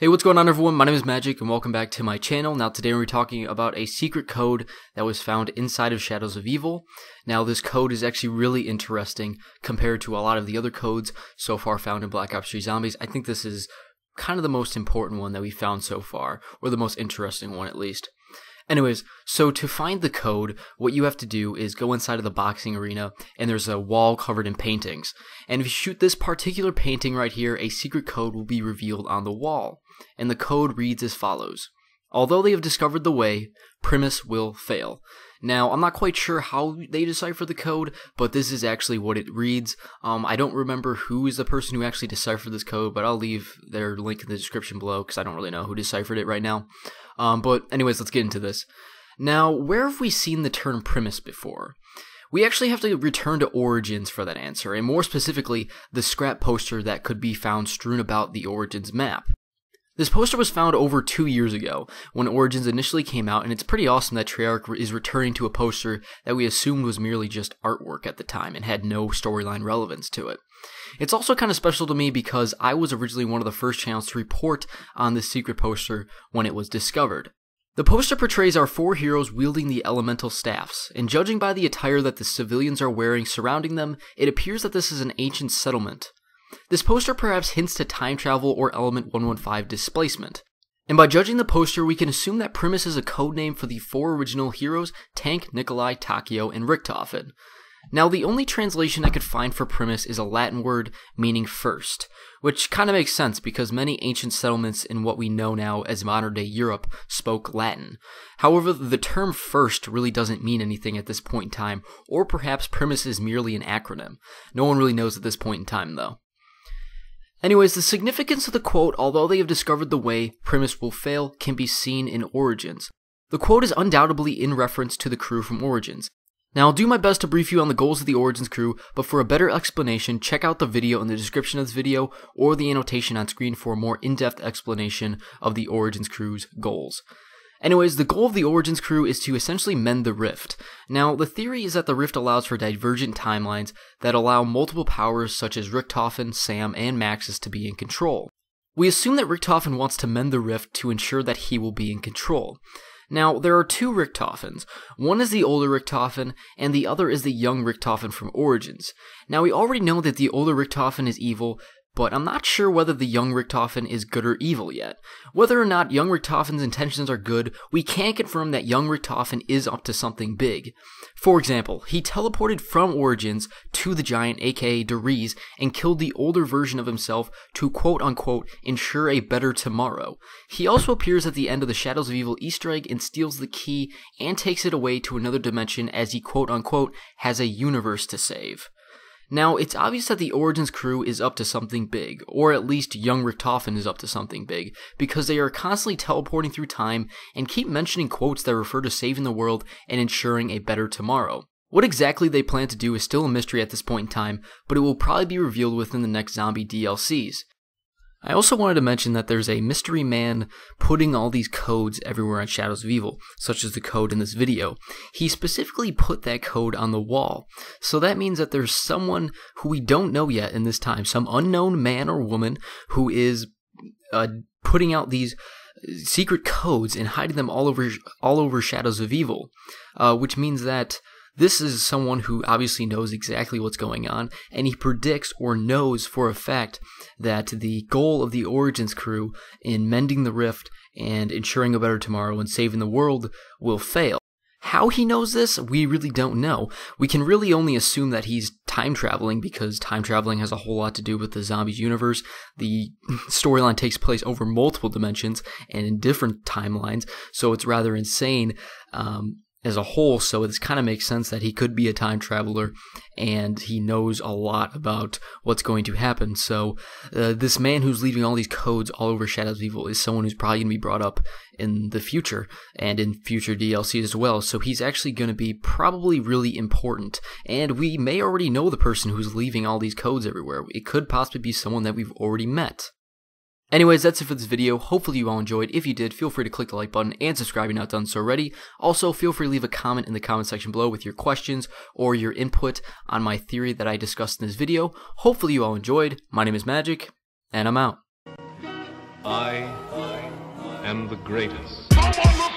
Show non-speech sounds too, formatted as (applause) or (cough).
Hey, what's going on everyone? My name is Magic and welcome back to my channel. Now today we're talking about a secret code that was found inside of Shadows of Evil. Now this code is actually really interesting compared to a lot of the other codes so far found in Black Ops 3 Zombies. I think this is kind of the most important one that we found so far, or the most interesting one at least. Anyways, so to find the code, what you have to do is go inside of the boxing arena, and there's a wall covered in paintings. And if you shoot this particular painting right here, a secret code will be revealed on the wall. And the code reads as follows Although they have discovered the way, Primus will fail. Now, I'm not quite sure how they decipher the code, but this is actually what it reads. Um, I don't remember who is the person who actually deciphered this code, but I'll leave their link in the description below because I don't really know who deciphered it right now. Um, but anyways, let's get into this. Now, where have we seen the term Primus before? We actually have to return to Origins for that answer, and more specifically, the scrap poster that could be found strewn about the Origins map. This poster was found over two years ago when Origins initially came out, and it's pretty awesome that Treyarch is returning to a poster that we assumed was merely just artwork at the time and had no storyline relevance to it. It's also kind of special to me because I was originally one of the first channels to report on this secret poster when it was discovered. The poster portrays our four heroes wielding the elemental staffs, and judging by the attire that the civilians are wearing surrounding them, it appears that this is an ancient settlement this poster perhaps hints to time travel or element 115 displacement. And by judging the poster, we can assume that Primus is a codename for the four original heroes Tank, Nikolai, Takio, and Richtofen. Now, the only translation I could find for Primus is a Latin word meaning first, which kind of makes sense because many ancient settlements in what we know now as modern day Europe spoke Latin. However, the term first really doesn't mean anything at this point in time, or perhaps Primus is merely an acronym. No one really knows at this point in time, though. Anyways, the significance of the quote, although they have discovered the way Primus will fail, can be seen in Origins. The quote is undoubtedly in reference to the crew from Origins. Now, I'll do my best to brief you on the goals of the Origins crew, but for a better explanation, check out the video in the description of this video or the annotation on screen for a more in depth explanation of the Origins crew's goals. Anyways, the goal of the Origins crew is to essentially mend the rift. Now, the theory is that the rift allows for divergent timelines that allow multiple powers such as Richtofen, Sam, and Maxis to be in control. We assume that Richtofen wants to mend the rift to ensure that he will be in control. Now, there are two Richtofens. One is the older Richtofen, and the other is the young Richtofen from Origins. Now, we already know that the older Richtofen is evil but I'm not sure whether the young Richtofen is good or evil yet. Whether or not young Richtofen's intentions are good, we can confirm that young Richtofen is up to something big. For example, he teleported from Origins to the giant, aka Deriz, and killed the older version of himself to quote unquote ensure a better tomorrow. He also appears at the end of the Shadows of Evil Easter egg and steals the key and takes it away to another dimension as he quote unquote has a universe to save. Now, it's obvious that the Origins crew is up to something big, or at least young Richtofen is up to something big, because they are constantly teleporting through time and keep mentioning quotes that refer to saving the world and ensuring a better tomorrow. What exactly they plan to do is still a mystery at this point in time, but it will probably be revealed within the next zombie DLCs. I also wanted to mention that there's a mystery man putting all these codes everywhere on Shadows of Evil, such as the code in this video. He specifically put that code on the wall, so that means that there's someone who we don't know yet in this time, some unknown man or woman who is uh, putting out these uh, secret codes and hiding them all over all over Shadows of Evil, uh, which means that this is someone who obviously knows exactly what's going on, and he predicts or knows for a fact that the goal of the Origins crew in mending the rift and ensuring a better tomorrow and saving the world will fail. How he knows this, we really don't know. We can really only assume that he's time traveling because time traveling has a whole lot to do with the zombies universe. The (laughs) storyline takes place over multiple dimensions and in different timelines, so it's rather insane um, as a whole. So this kind of makes sense that he could be a time traveler and he knows a lot about what's going to happen. So uh, this man who's leaving all these codes all over Shadows of Evil is someone who's probably going to be brought up in the future and in future DLC as well. So he's actually going to be probably really important. And we may already know the person who's leaving all these codes everywhere. It could possibly be someone that we've already met. Anyways, that's it for this video. Hopefully you all enjoyed. If you did, feel free to click the like button and subscribe if you're not done so already. Also, feel free to leave a comment in the comment section below with your questions or your input on my theory that I discussed in this video. Hopefully you all enjoyed. My name is Magic, and I'm out. I am the greatest.